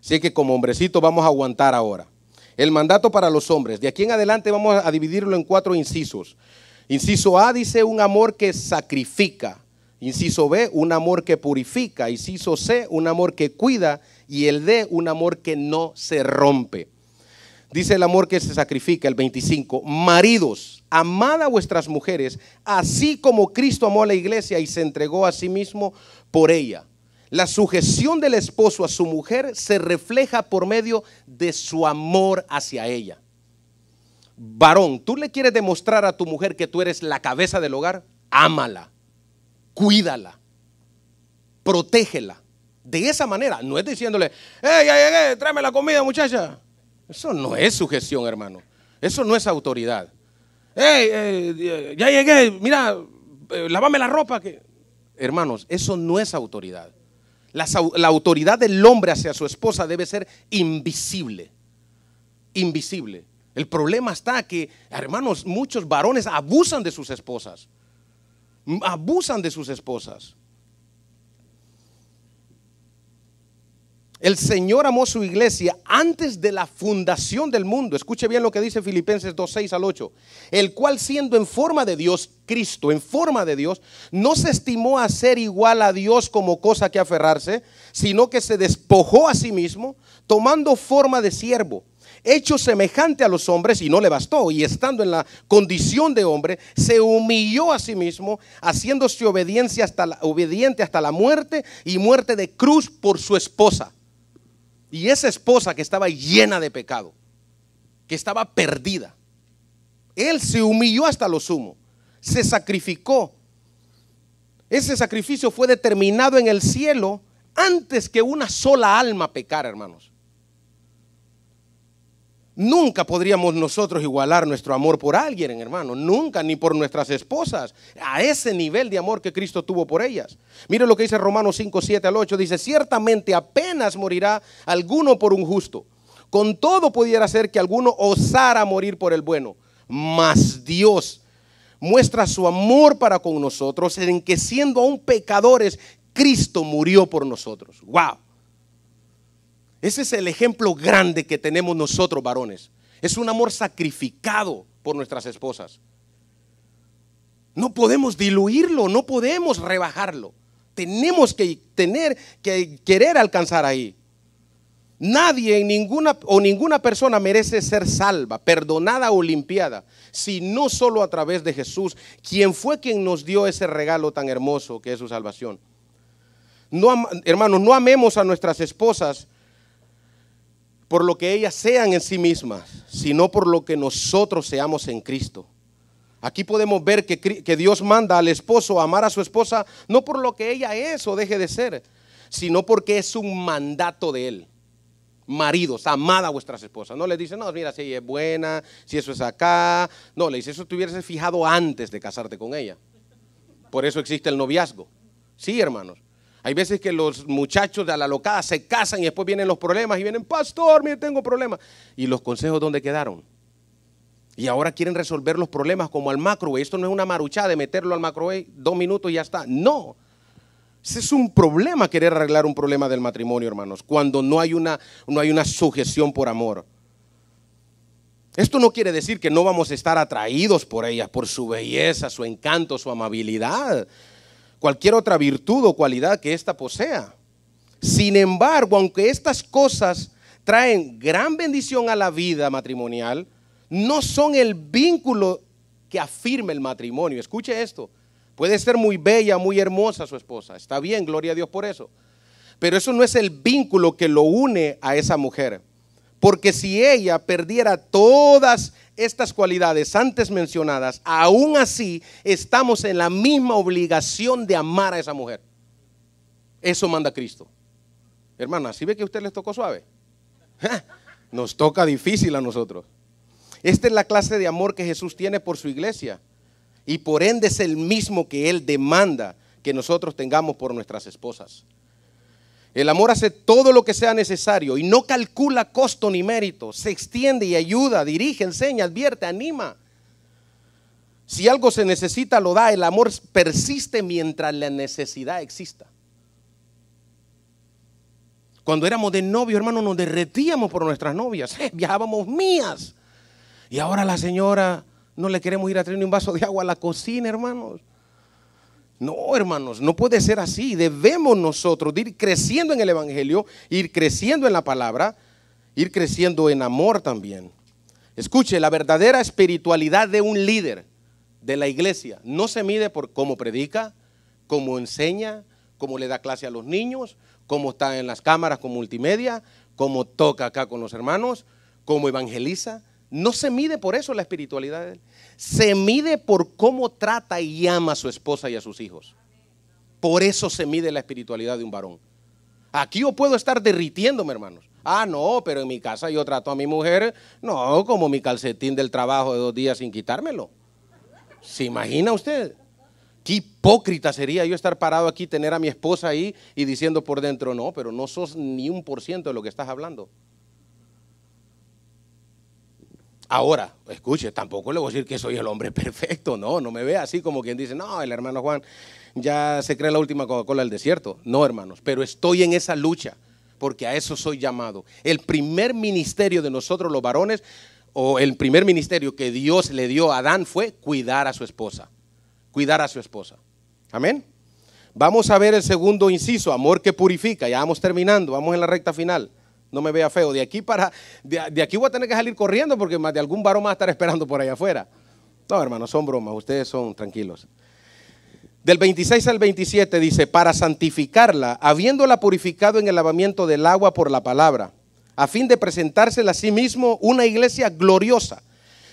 Así que como hombrecito vamos a aguantar ahora. El mandato para los hombres. De aquí en adelante vamos a dividirlo en cuatro incisos. Inciso A dice un amor que sacrifica. Inciso B, un amor que purifica. Inciso C, un amor que cuida. Y el D, un amor que no se rompe. Dice el amor que se sacrifica, el 25. Maridos, amad a vuestras mujeres, así como Cristo amó a la iglesia y se entregó a sí mismo por ella la sujeción del esposo a su mujer se refleja por medio de su amor hacia ella. Varón, tú le quieres demostrar a tu mujer que tú eres la cabeza del hogar, ámala, cuídala, protégela. De esa manera, no es diciéndole, ¡eh, ya llegué, tráeme la comida, muchacha. Eso no es sujeción, hermano. Eso no es autoridad. ey, eh, ya llegué, mira, eh, lávame la ropa. Que... Hermanos, eso no es autoridad. La, autoridad del hombre hacia su esposa debe ser invisible. Invisible. El problema está que, hermanos, muchos varones abusan de sus esposas. Abusan de sus esposas. El Señor amó su iglesia antes de la fundación del mundo. Escuche bien lo que dice Filipenses 2, 6 al 8. El cual siendo en forma de Dios, Cristo en forma de Dios, no se estimó a ser igual a Dios como cosa que aferrarse, sino que se despojó a sí mismo, tomando forma de siervo hecho semejante a los hombres y no le bastó, y estando en la condición de hombre, se humilló a sí mismo, haciéndose obediencia hasta obediente hasta la muerte y muerte de cruz por su esposa. Y esa esposa que estaba llena de pecado, que estaba perdida, él se humilló hasta lo sumo, se sacrificó. Ese sacrificio fue determinado en el cielo antes que una sola alma pecara, hermanos. Nunca podríamos nosotros igualar nuestro amor por alguien, hermano. Nunca, ni por nuestras esposas. A ese nivel de amor que Cristo tuvo por ellas. Mire lo que dice Romanos 5, 7 al 8. Dice, ciertamente apenas morirá alguno por un justo. Con todo pudiera ser que alguno osara morir por el bueno. Mas Dios muestra su amor para con nosotros en que siendo aún pecadores, Cristo murió por nosotros. ¡Wow! Ese es el ejemplo grande que tenemos nosotros, varones. Es un amor sacrificado por nuestras esposas. No podemos diluirlo, no podemos rebajarlo. Tenemos que tener que querer alcanzar ahí. Nadie ninguna o ninguna persona merece ser salva, perdonada o limpiada, sino solo a través de Jesús, quien fue quien nos dio ese regalo tan hermoso que es su salvación. hermanos, no amemos a nuestras esposas por lo que ellas sean en sí mismas, sino por lo que nosotros seamos en Cristo. Aquí podemos ver que, Dios manda al esposo a amar a su esposa no por lo que ella es o deje de ser, sino porque es un mandato de él. Maridos, amad a vuestras esposas. No le dice, no, mira, si ella es buena, si eso es acá. No, le dice, eso te hubieras fijado antes de casarte con ella. Por eso existe el noviazgo. Sí, hermanos. Hay veces que los muchachos de la locada se casan y después vienen los problemas y vienen, pastor, mire, tengo problemas. ¿Y los consejos dónde quedaron? Y ahora quieren resolver los problemas como al macro. Esto no es una maruchada de meterlo al macro dos minutos y ya está. No. Ese es un problema querer arreglar un problema del matrimonio, hermanos, cuando no hay una, no hay una sujeción por amor. Esto no quiere decir que no vamos a estar atraídos por ella, por su belleza, su encanto, su amabilidad cualquier otra virtud o cualidad que ésta posea. Sin embargo, aunque estas cosas traen gran bendición a la vida matrimonial, no son el vínculo que afirma el matrimonio. Escuche esto. Puede ser muy bella, muy hermosa su esposa. Está bien, gloria a Dios por eso. Pero eso no es el vínculo que lo une a esa mujer. Porque si ella perdiera todas estas cualidades antes mencionadas, aún así estamos en la misma obligación de amar a esa mujer. Eso manda Cristo. Hermana, si ¿sí ve que a usted les tocó suave? ¿Eh? Nos toca difícil a nosotros. Esta es la clase de amor que Jesús tiene por su iglesia y por ende es el mismo que Él demanda que nosotros tengamos por nuestras esposas. El amor hace todo lo que sea necesario y no calcula costo ni mérito. Se extiende y ayuda, dirige, enseña, advierte, anima. Si algo se necesita, lo da. El amor persiste mientras la necesidad exista. Cuando éramos de novio, hermano, nos derretíamos por nuestras novias. Eh, viajábamos mías. Y ahora la señora no le queremos ir a traer un vaso de agua a la cocina, hermanos. No, hermanos, no puede ser así. Debemos nosotros ir creciendo en el Evangelio, ir creciendo en la palabra, ir creciendo en amor también. Escuche, la verdadera espiritualidad de un líder de la iglesia no se mide por cómo predica, cómo enseña, cómo le da clase a los niños, cómo está en las cámaras con multimedia, cómo toca acá con los hermanos, cómo evangeliza, no se mide por eso la espiritualidad Se mide por cómo trata y ama a su esposa y a sus hijos. Por eso se mide la espiritualidad de un varón. Aquí yo puedo estar derritiéndome, hermanos. Ah, no, pero en mi casa yo trato a mi mujer, no, como mi calcetín del trabajo de dos días sin quitármelo. ¿Se imagina usted? Qué hipócrita sería yo estar parado aquí, tener a mi esposa ahí y diciendo por dentro, no, pero no sos ni un por ciento de lo que estás hablando. Ahora, escuche, tampoco le voy a decir que soy el hombre perfecto, no, no me vea así como quien dice, no, el hermano Juan ya se cree la última Coca-Cola del desierto. No, hermanos, pero estoy en esa lucha, porque a eso soy llamado. El primer ministerio de nosotros los varones, o el primer ministerio que Dios le dio a Adán fue cuidar a su esposa, cuidar a su esposa. Amén. Vamos a ver el segundo inciso, amor que purifica. Ya vamos terminando, vamos en la recta final no me vea feo. De aquí para, de, aquí voy a tener que salir corriendo porque más de algún varón va a estar esperando por allá afuera. No, hermano, son bromas, ustedes son tranquilos. Del 26 al 27 dice, para santificarla, habiéndola purificado en el lavamiento del agua por la palabra, a fin de presentársela a sí mismo una iglesia gloriosa,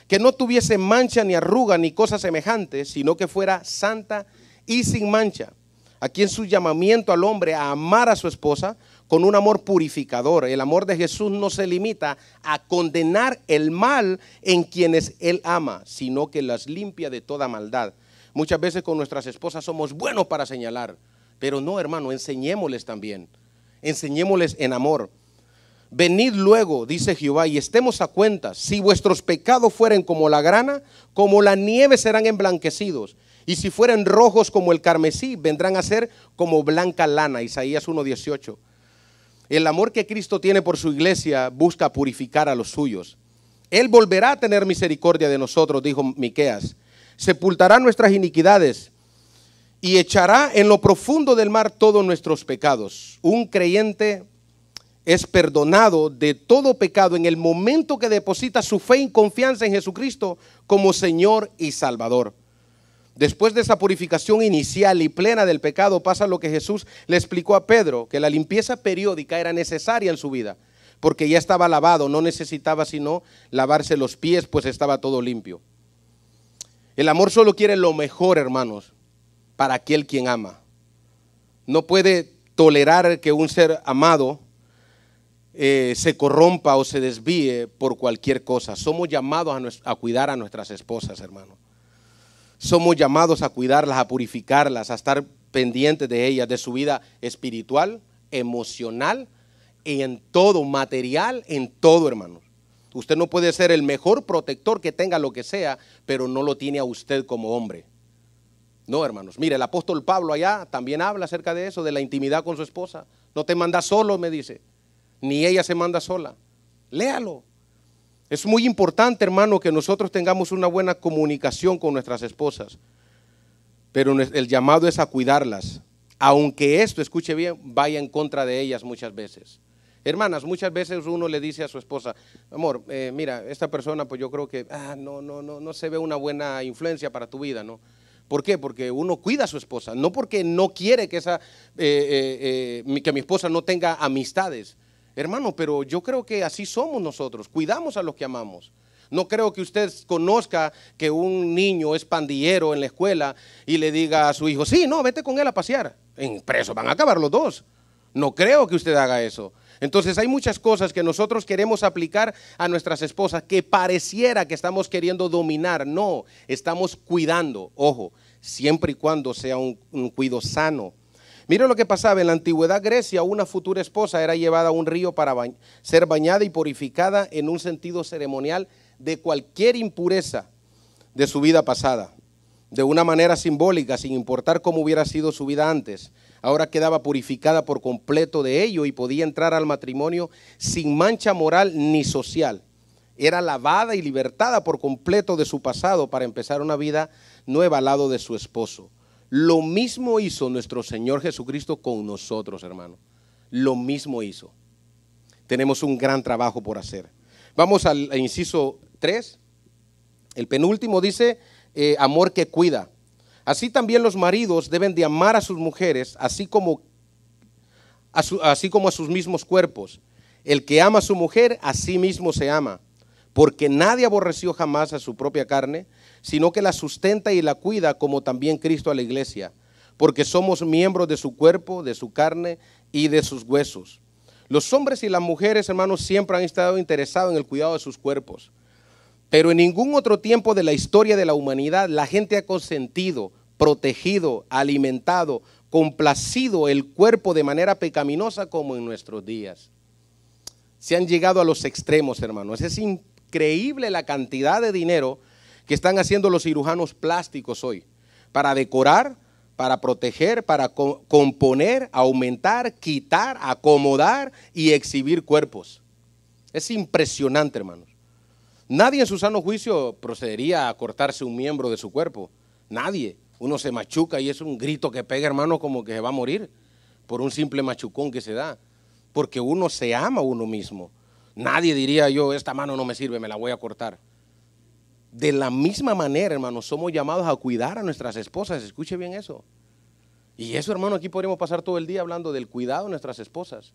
que no tuviese mancha ni arruga ni cosa semejante, sino que fuera santa y sin mancha, a en su llamamiento al hombre a amar a su esposa, con un amor purificador. El amor de Jesús no se limita a condenar el mal en quienes Él ama, sino que las limpia de toda maldad. Muchas veces con nuestras esposas somos buenos para señalar, pero no, hermano, enseñémosles también. Enseñémosles en amor. Venid luego, dice Jehová, y estemos a cuenta, Si vuestros pecados fueren como la grana, como la nieve serán emblanquecidos. Y si fueren rojos como el carmesí, vendrán a ser como blanca lana. Isaías 1.18. El amor que Cristo tiene por su iglesia busca purificar a los suyos. Él volverá a tener misericordia de nosotros, dijo Miqueas. Sepultará nuestras iniquidades y echará en lo profundo del mar todos nuestros pecados. Un creyente es perdonado de todo pecado en el momento que deposita su fe y confianza en Jesucristo como Señor y Salvador. Después de esa purificación inicial y plena del pecado pasa lo que Jesús le explicó a Pedro, que la limpieza periódica era necesaria en su vida, porque ya estaba lavado, no necesitaba sino lavarse los pies, pues estaba todo limpio. El amor solo quiere lo mejor, hermanos, para aquel quien ama. No puede tolerar que un ser amado eh, se corrompa o se desvíe por cualquier cosa. Somos llamados a cuidar a nuestras esposas, hermanos somos llamados a cuidarlas, a purificarlas, a estar pendientes de ellas, de su vida espiritual, emocional, y en todo, material, en todo, hermanos. Usted no puede ser el mejor protector que tenga lo que sea, pero no lo tiene a usted como hombre. No, hermanos. Mire, el apóstol Pablo allá también habla acerca de eso, de la intimidad con su esposa. No te manda solo, me dice. Ni ella se manda sola. Léalo. Es muy importante, hermano, que nosotros tengamos una buena comunicación con nuestras esposas. Pero el llamado es a cuidarlas. Aunque esto, escuche bien, vaya en contra de ellas muchas veces. Hermanas, muchas veces uno le dice a su esposa, amor, eh, mira, esta persona, pues yo creo que ah, no, no, no, no se ve una buena influencia para tu vida, ¿no? ¿Por qué? Porque uno cuida a su esposa, no porque no quiere que, esa, eh, eh, que mi esposa no tenga amistades, Hermano, pero yo creo que así somos nosotros, cuidamos a los que amamos. No creo que usted conozca que un niño es pandillero en la escuela y le diga a su hijo, sí, no, vete con él a pasear. En preso van a acabar los dos. No creo que usted haga eso. Entonces hay muchas cosas que nosotros queremos aplicar a nuestras esposas que pareciera que estamos queriendo dominar. No, estamos cuidando. Ojo, siempre y cuando sea un, un cuido sano Mire lo que pasaba. En la antigüedad Grecia, una futura esposa era llevada a un río para ser bañada y purificada en un sentido ceremonial de cualquier impureza de su vida pasada, de una manera simbólica, sin importar cómo hubiera sido su vida antes. Ahora quedaba purificada por completo de ello y podía entrar al matrimonio sin mancha moral ni social. Era lavada y libertada por completo de su pasado para empezar una vida nueva al lado de su esposo. Lo mismo hizo nuestro Señor Jesucristo con nosotros, hermano. Lo mismo hizo. Tenemos un gran trabajo por hacer. Vamos al inciso 3. El penúltimo dice, eh, amor que cuida. Así también los maridos deben de amar a sus mujeres, así como así como a sus mismos cuerpos. El que ama a su mujer, a sí mismo se ama, porque nadie aborreció jamás a su propia carne, sino que la sustenta y la cuida como también Cristo a la iglesia, porque somos miembros de su cuerpo, de su carne y de sus huesos. Los hombres y las mujeres, hermanos, siempre han estado interesados en el cuidado de sus cuerpos, pero en ningún otro tiempo de la historia de la humanidad la gente ha consentido, protegido, alimentado, complacido el cuerpo de manera pecaminosa como en nuestros días. Se han llegado a los extremos, hermanos. Es increíble la cantidad de dinero que están haciendo los cirujanos plásticos hoy, para decorar, para proteger, para componer, aumentar, quitar, acomodar y exhibir cuerpos. Es impresionante, hermanos. Nadie en su sano juicio procedería a cortarse un miembro de su cuerpo. Nadie. Uno se machuca y es un grito que pega, hermano, como que se va a morir por un simple machucón que se da. Porque uno se ama a uno mismo. Nadie diría yo, esta mano no me sirve, me la voy a cortar. De la misma manera, hermanos, somos llamados a cuidar a nuestras esposas. Escuche bien eso. Y eso, hermano, aquí podríamos pasar todo el día hablando del cuidado de nuestras esposas.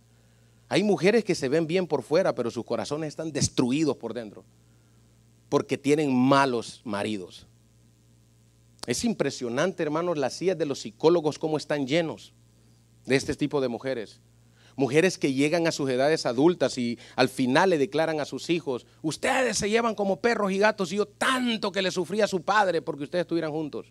Hay mujeres que se ven bien por fuera, pero sus corazones están destruidos por dentro, porque tienen malos maridos. Es impresionante, hermanos, las sillas de los psicólogos cómo están llenos de este tipo de mujeres mujeres que llegan a sus edades adultas y al final le declaran a sus hijos, ustedes se llevan como perros y gatos y yo tanto que le sufrí a su padre porque ustedes estuvieran juntos.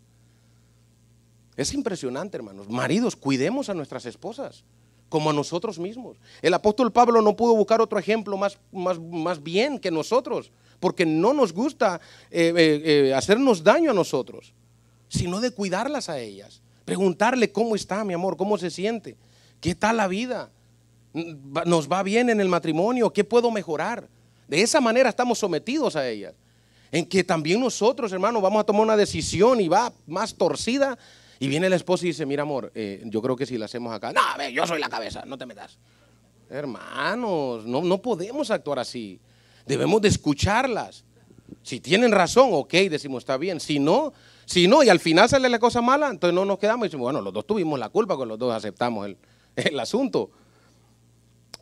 Es impresionante, hermanos. Maridos, cuidemos a nuestras esposas como a nosotros mismos. El apóstol Pablo no pudo buscar otro ejemplo más, más, bien que nosotros, porque no nos gusta eh, eh, eh, hacernos daño a nosotros, sino de cuidarlas a ellas. Preguntarle cómo está, mi amor, cómo se siente, qué tal la vida, nos va bien en el matrimonio, ¿qué puedo mejorar? De esa manera estamos sometidos a ellas. En que también nosotros, hermanos, vamos a tomar una decisión y va más torcida. Y viene la esposa y dice, mira amor, eh, yo creo que si la hacemos acá, no, a ver, yo soy la cabeza, no te metas. Hermanos, no, no podemos actuar así. Debemos de escucharlas. Si tienen razón, ok, decimos, está bien. Si no, si no, y al final sale la cosa mala, entonces no nos quedamos y decimos, bueno, los dos tuvimos la culpa, con los dos aceptamos el, el asunto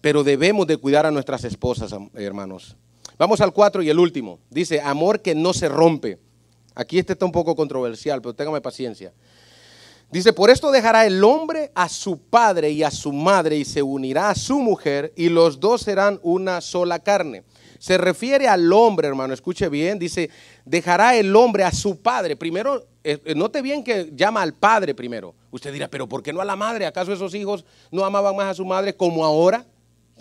pero debemos de cuidar a nuestras esposas, hermanos. Vamos al cuatro y el último. Dice, amor que no se rompe. Aquí este está un poco controversial, pero téngame paciencia. Dice, por esto dejará el hombre a su padre y a su madre y se unirá a su mujer y los dos serán una sola carne. Se refiere al hombre, hermano, escuche bien, dice, dejará el hombre a su padre. Primero, eh, eh, note bien que llama al padre primero. Usted dirá, pero ¿por qué no a la madre? ¿Acaso esos hijos no amaban más a su madre como ahora?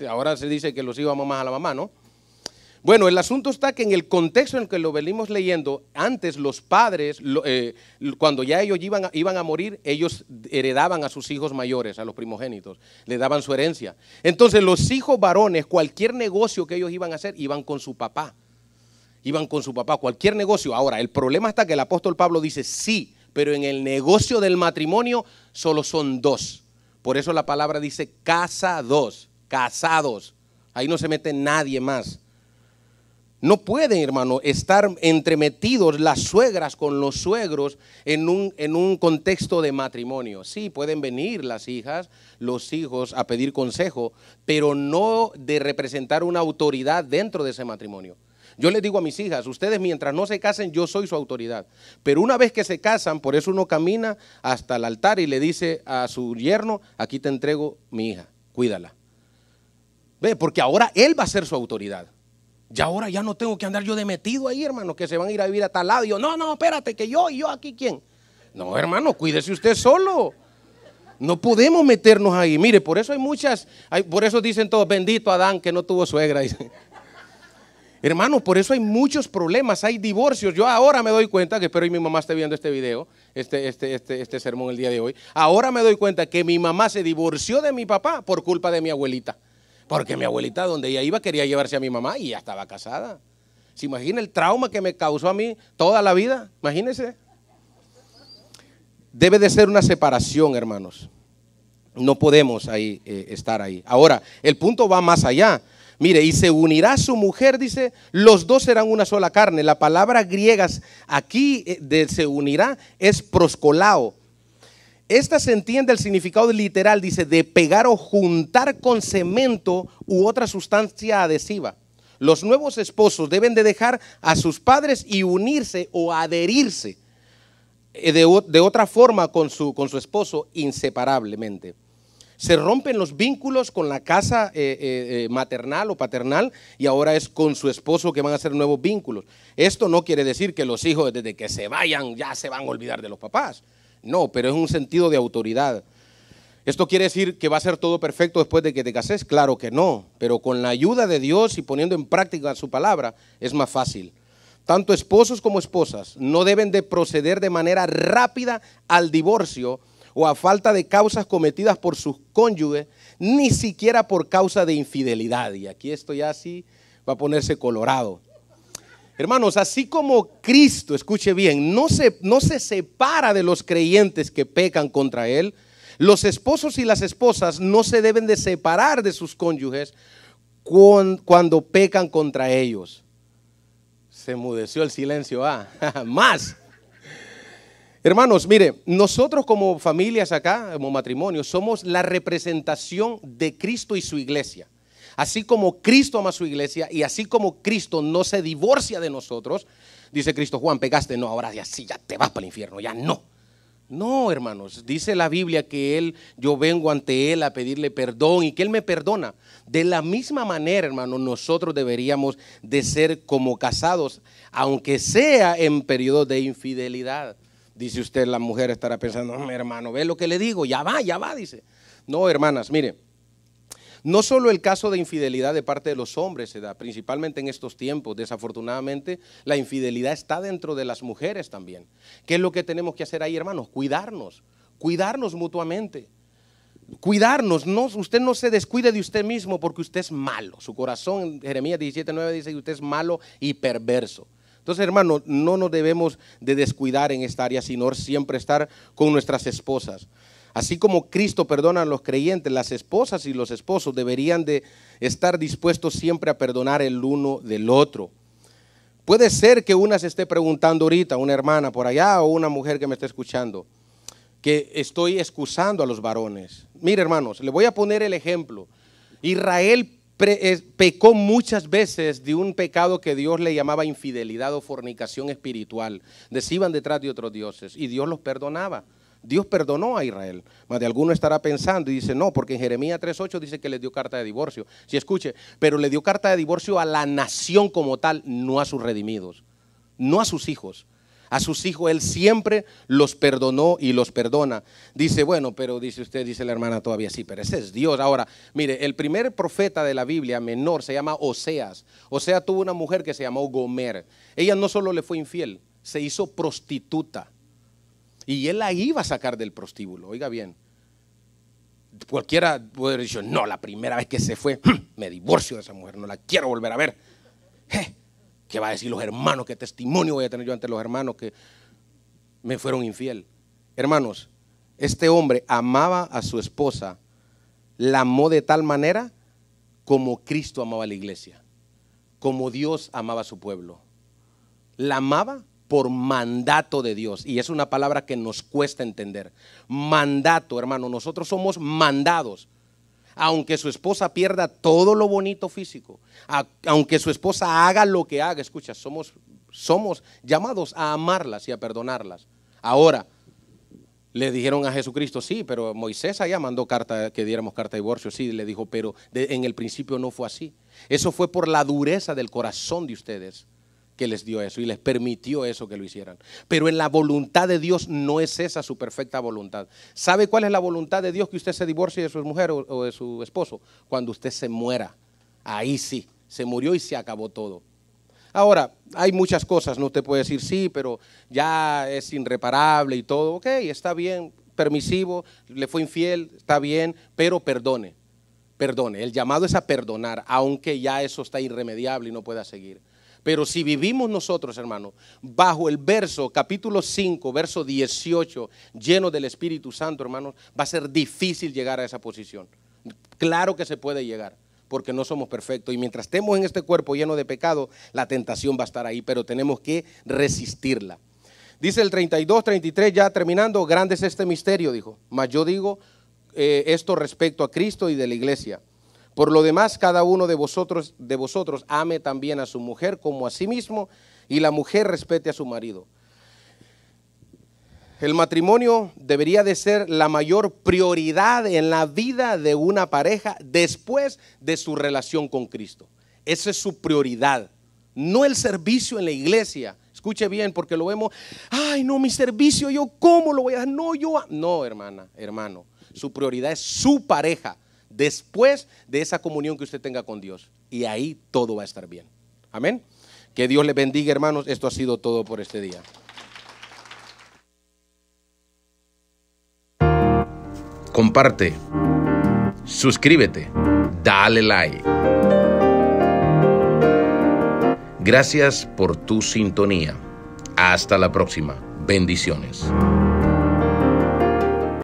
ahora se dice que los íbamos más a la mamá, ¿no? Bueno, el asunto está que en el contexto en el que lo venimos leyendo, antes los padres, eh, cuando ya ellos iban a, iban a morir, ellos heredaban a sus hijos mayores, a los primogénitos, le daban su herencia. Entonces los hijos varones, cualquier negocio que ellos iban a hacer, iban con su papá. Iban con su papá, cualquier negocio. Ahora, el problema está que el apóstol Pablo dice sí, pero en el negocio del matrimonio solo son dos. Por eso la palabra dice casa dos casados. Ahí no se mete nadie más. No pueden, hermano, estar entremetidos las suegras con los suegros en un, en un, contexto de matrimonio. Sí, pueden venir las hijas, los hijos a pedir consejo, pero no de representar una autoridad dentro de ese matrimonio. Yo les digo a mis hijas, ustedes mientras no se casen, yo soy su autoridad. Pero una vez que se casan, por eso uno camina hasta el altar y le dice a su yerno, aquí te entrego mi hija, cuídala porque ahora Él va a ser su autoridad. Y ahora ya no tengo que andar yo de metido ahí, hermano, que se van a ir a vivir a tal lado. yo, no, no, espérate, que yo y yo aquí quién. No, hermano, cuídese usted solo. No podemos meternos ahí. Mire, por eso hay muchas, por eso dicen todos, bendito Adán que no tuvo suegra. Hermano, por eso hay muchos problemas, hay divorcios. Yo ahora me doy cuenta, que espero que mi mamá esté viendo este video, este este, este, este sermón el día de hoy. Ahora me doy cuenta que mi mamá se divorció de mi papá por culpa de mi abuelita. Porque mi abuelita, donde ella iba, quería llevarse a mi mamá y ya estaba casada. ¿Se imagina el trauma que me causó a mí toda la vida? Imagínense. Debe de ser una separación, hermanos. No podemos ahí, eh, estar ahí. Ahora, el punto va más allá. Mire, y se unirá su mujer, dice, los dos serán una sola carne. La palabra griega aquí eh, de se unirá es proscolao, esta se entiende el significado literal, dice, de pegar o juntar con cemento u otra sustancia adhesiva. Los nuevos esposos deben de dejar a sus padres y unirse o adherirse eh, de, otra forma con su, con su esposo inseparablemente se rompen los vínculos con la casa eh, eh, maternal o paternal y ahora es con su esposo que van a hacer nuevos vínculos. Esto no quiere decir que los hijos desde que se vayan ya se van a olvidar de los papás. No, pero es un sentido de autoridad. ¿Esto quiere decir que va a ser todo perfecto después de que te cases? Claro que no, pero con la ayuda de Dios y poniendo en práctica su palabra es más fácil. Tanto esposos como esposas no deben de proceder de manera rápida al divorcio o a falta de causas cometidas por sus cónyuges, ni siquiera por causa de infidelidad. Y aquí esto ya sí va a ponerse colorado. Hermanos, así como Cristo, escuche bien, no se, no se separa de los creyentes que pecan contra Él, los esposos y las esposas no se deben de separar de sus cónyuges cuando pecan contra ellos. Se mudeció el silencio, ah, más. Hermanos, mire, nosotros como familias acá, como matrimonio, somos la representación de Cristo y su iglesia así como Cristo ama a su iglesia y así como Cristo no se divorcia de nosotros, dice Cristo, Juan, pegaste, no, ahora ya sí, ya te vas para el infierno, ya no. No, hermanos, dice la Biblia que Él, yo vengo ante Él a pedirle perdón y que Él me perdona. De la misma manera, hermanos, nosotros deberíamos de ser como casados, aunque sea en periodo de infidelidad. Dice usted, la mujer estará pensando, mm, hermano, ve lo que le digo, ya va, ya va, dice. No, hermanas, mire. No solo el caso de infidelidad de parte de los hombres se da, principalmente en estos tiempos, desafortunadamente, la infidelidad está dentro de las mujeres también. ¿Qué es lo que tenemos que hacer ahí, hermanos? Cuidarnos, cuidarnos mutuamente. Cuidarnos, usted no se descuide de usted mismo porque usted es malo. Su corazón, en Jeremías 17:9 dice que usted es malo y perverso. Entonces, hermanos, no nos debemos de descuidar en esta área, sino siempre estar con nuestras esposas. Así como Cristo perdona a los creyentes, las esposas y los esposos deberían de estar dispuestos siempre a perdonar el uno del otro. Puede ser que una se esté preguntando ahorita, una hermana por allá o una mujer que me está escuchando, que estoy excusando a los varones. Mire hermanos, le voy a poner el ejemplo. Israel pecó muchas veces de un pecado que Dios le llamaba infidelidad o fornicación espiritual. Decían detrás de otros dioses y Dios los perdonaba. Dios perdonó a Israel. Más de alguno estará pensando y dice, no, porque en Jeremías 3.8 dice que le dio carta de divorcio. Si escuche, pero le dio carta de divorcio a la nación como tal, no a sus redimidos, no a sus hijos. A sus hijos Él siempre los perdonó y los perdona. Dice, bueno, pero dice usted, dice la hermana todavía, sí, pero ese es Dios. Ahora, mire, el primer profeta de la Biblia menor se llama Oseas. Osea tuvo una mujer que se llamó Gomer. Ella no solo le fue infiel, se hizo prostituta. Y él la iba a sacar del prostíbulo, oiga bien. Cualquiera puede decir, no, la primera vez que se fue, me divorcio de esa mujer, no la quiero volver a ver. ¿Qué va a decir los hermanos? ¿Qué testimonio voy a tener yo ante los hermanos que me fueron infiel? Hermanos, este hombre amaba a su esposa, la amó de tal manera como Cristo amaba a la iglesia, como Dios amaba a su pueblo. La amaba por mandato de Dios. Y es una palabra que nos cuesta entender. Mandato, hermano, nosotros somos mandados. Aunque su esposa pierda todo lo bonito físico, aunque su esposa haga lo que haga, escucha, somos, somos llamados a amarlas y a perdonarlas. Ahora, le dijeron a Jesucristo, sí, pero Moisés allá mandó carta que diéramos carta de divorcio, sí, le dijo, pero en el principio no fue así. Eso fue por la dureza del corazón de ustedes que les dio eso y les permitió eso que lo hicieran. Pero en la voluntad de Dios no es esa su perfecta voluntad. ¿Sabe cuál es la voluntad de Dios que usted se divorcie de su mujer o, de su esposo? Cuando usted se muera. Ahí sí, se murió y se acabó todo. Ahora, hay muchas cosas, ¿no? te puede decir, sí, pero ya es irreparable y todo. Ok, está bien, permisivo, le fue infiel, está bien, pero perdone, perdone. El llamado es a perdonar, aunque ya eso está irremediable y no pueda seguir. Pero si vivimos nosotros, hermano, bajo el verso, capítulo 5, verso 18, lleno del Espíritu Santo, hermano, va a ser difícil llegar a esa posición. Claro que se puede llegar, porque no somos perfectos. Y mientras estemos en este cuerpo lleno de pecado, la tentación va a estar ahí, pero tenemos que resistirla. Dice el 32, 33, ya terminando, grande es este misterio, dijo. Mas yo digo eh, esto respecto a Cristo y de la iglesia. Por lo demás, cada uno de vosotros, de vosotros ame también a su mujer como a sí mismo y la mujer respete a su marido. El matrimonio debería de ser la mayor prioridad en la vida de una pareja después de su relación con Cristo. Esa es su prioridad, no el servicio en la iglesia. Escuche bien, porque lo vemos, ay, no, mi servicio, yo cómo lo voy a no, yo, no, hermana, hermano, su prioridad es su pareja, después de esa comunión que usted tenga con Dios. Y ahí todo va a estar bien. Amén. Que Dios le bendiga, hermanos. Esto ha sido todo por este día. Comparte, suscríbete, dale like. Gracias por tu sintonía. Hasta la próxima. Bendiciones.